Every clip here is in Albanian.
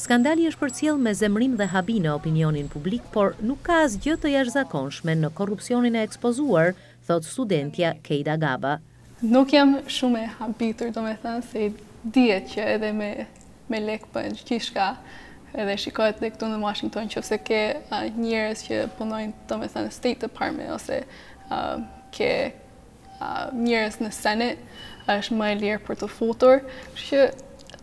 Skandali është për cilë me zemrim dhe habi në opinionin publik, por nuk ka as gjëtë të jash zakonshme në korupcionin e ekspozuar, thot studentja Kejda Gaba. Nuk jam shumë e habitur, do me thënë, se djetë që edhe me, me lekë për një kishka, edhe shikohet dhe këtu në Washington, që fse ke njërës që punojnë, do me thënë, State Department, ose ke njërës në Senate, është më e lirë për të futur, që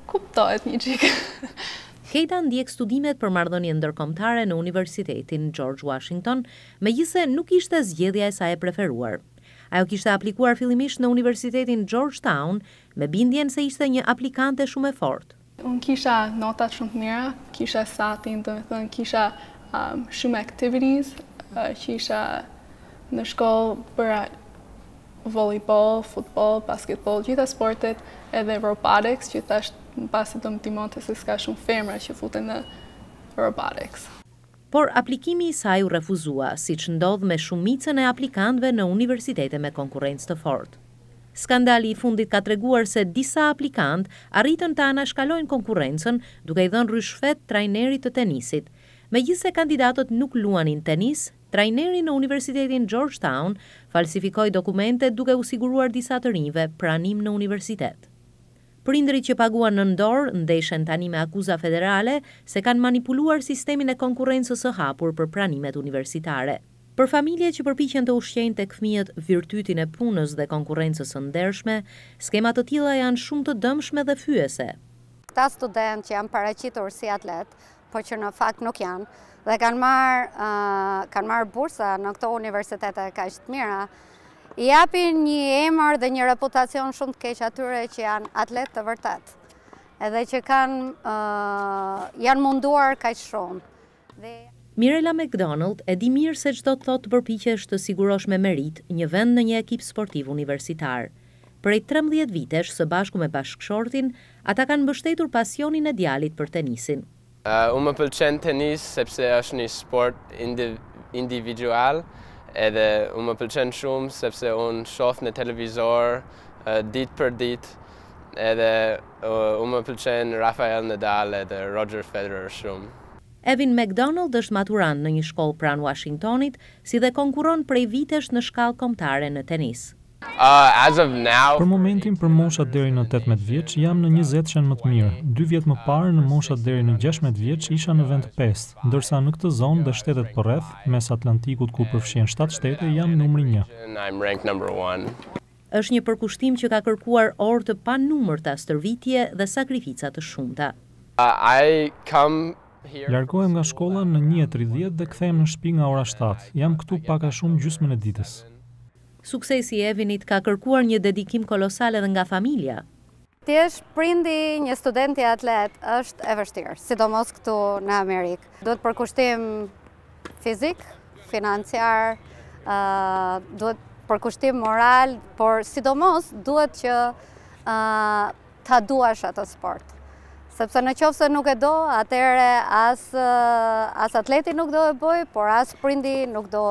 kuptohet një qikë. Heida ndjek studimet për mardhënje ndërkomtare në Universitetin George Washington, me gjithse nuk ishte zgjedhja e saj e preferuar. Ajo kishte aplikuar fillimisht në Universitetin Georgetown, me bindjen se ishte një aplikante shumë e fort. Unë kisha notat shumë të mira, kisha satin, të me thënë, kisha um, shumë activities, uh, kisha në shkollë për volleyball, futbol, basketball, gjitha sportet, edhe robotics, gjitha shtë në pasit të më timonte se s'ka shumë femra që futen në robotics. Por aplikimi i saj u refuzua, si që ndodh me shumicën e aplikantve në universitete me konkurencë të fort. Skandali i fundit ka treguar se disa aplikant arritën të anashkalojnë konkurencën duke i dhënë ryshfet trajnerit të tenisit. Me gjithse kandidatot nuk luanin tenis, trajneri në Universitetin Georgetown falsifikoj dokumente duke usiguruar disa të rinjve pranim në universitetë prindrit që paguan në ndorë ndeshen tani me akuza federale se kanë manipuluar sistemin e konkurencës së hapur për pranimet universitare. Për familje që përpiqen të ushqenjë të këmijët virtytin e punës dhe konkurencës së ndershme, skemat të tila janë shumë të dëmshme dhe fyese. Këta student që janë pareqitur si atlet, po që në fakt nuk janë, dhe kanë marë, uh, kanë marë bursa në këto universitete ka ishtë mira, i apin një emër dhe një reputacion shumë të keqë atyre që janë atletë të vërtatë, edhe që janë munduar ka shumë. shumë. Mirella McDonald e di mirë se qdo të thot të përpikje është të sigurosh me merit një vend në një ekip sportiv universitar. Prej 13 vitesh së bashku me bashkëshortin, ata kanë bështetur pasionin e djalit për tenisin. Unë më pëlqen tenis sepse është një sport individual, edhe unë më pëlqen shumë sepse unë shoh në televizor ditë për ditë, edhe unë më pëlqen Rafael Nadal edhe Roger Federer shumë. Evin McDonald është maturan në një shkollë pranë Washingtonit, si dhe konkuron prej vitesh në shkallë komtare në tenisë. Uh, për momentin, për moshat deri në 18 vjeqë, jam në 20 shenë më të mirë. 2 vjetë më parë në moshat deri në 16 vjeqë, isha në vend 5, ndërsa në këtë zonë dhe shtetet për po rreth, mes Atlantikut ku përfshien 7 shtete, jam numri një. është një përkushtim që ka kërkuar orë të pan numër të astërvitje dhe sakrificat të shumëta. Uh, Largojmë nga shkolla në 1.30 dhe këthejmë në shpi nga ora 7. Jam këtu paka shumë gjysmën e ditës suksesi i Evinit ka kërkuar një dedikim kolosal edhe nga familja. Ti është prindi një studenti atlet është e vështirë, sidomos këtu në Amerikë. Duhet përkushtim fizik, financiar, duhet përkushtim moral, por sidomos duhet që ta duash atë sport. Sepse në qofë se nuk e do, atere as atleti nuk do e bëj, por as prindi nuk do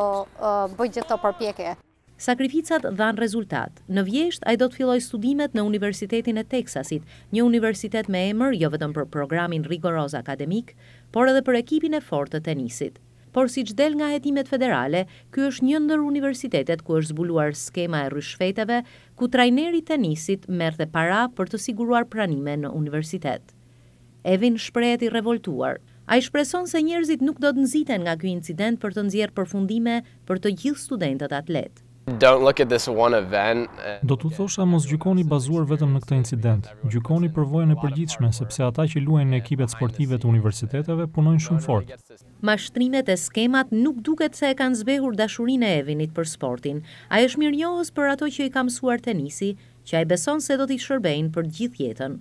bëj gjithë të përpjekje. Sakrificat dhan rezultat. Në vjeshtë ai do të filloj studimet në Universitetin e Texasit, një universitet me emër jo vetëm për programin rigoroz akademik, por edhe për ekipin e fortë të tenisit. Por siç del nga hetimet federale, ky është një ndër universitetet ku është zbuluar skema e ryshfeteve, ku trajneri i tenisit merr dhe para për të siguruar pranime në universitet. Evin shprehet i revoltuar. A i shpreson se njerëzit nuk do të nziten nga kjo incident për të nzjerë përfundime për të gjithë studentët atletë. Do të thosha mos gjykoni bazuar vetëm në këtë incident. Gjykoni përvojën e përgjithshme sepse ata që luajnë në ekipet sportive të universiteteve punojnë shumë fort. Mashtrimet e skemat nuk duket se e kanë zbehur dashurinë e Evinit për sportin. Ai është mirënjohës për ato që i ka mësuar tenisi, që ai beson se do t'i shërbejnë për gjithë jetën.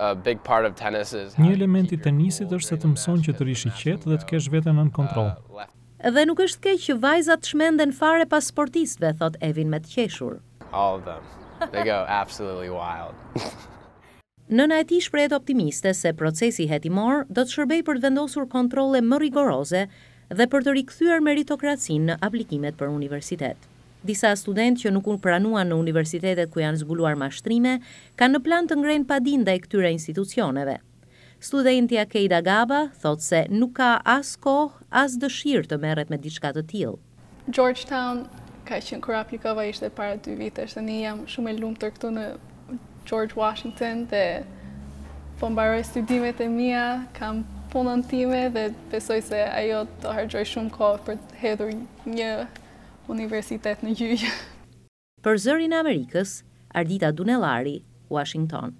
Një element i tenisit është se të mëson që të rishi qetë dhe të kesh veten nën kontroll. Uh, dhe nuk është keq që vajzat shmenden fare pas sportistëve, thot Evin me të qeshur. All of them. They go absolutely wild. Nëna e tij shprehet optimiste se procesi hetimor do të shërbejë për të vendosur kontrole më rigoroze dhe për të rikthyer meritokracin në aplikimet për universitet. Disa studentë që nuk unë pranuan në universitetet ku janë zbuluar mashtrime, kanë në plan të ngrenë padinë e këtyre institucioneve. Studentja Keida Gaba thot se nuk ka as kohë, as dëshirë të merret me diçka të tillë. Georgetown ka qenë kur aplikova ishte para dy vitesh, tani jam shumë e lumtur këtu në George Washington dhe po mbaroj studimet e mia, kam punën time dhe besoj se ajo të hargjoj shumë kohë për të hedhur një universitet në gjyjë. Për zërin e Amerikës, Ardita Dunelari, Washington.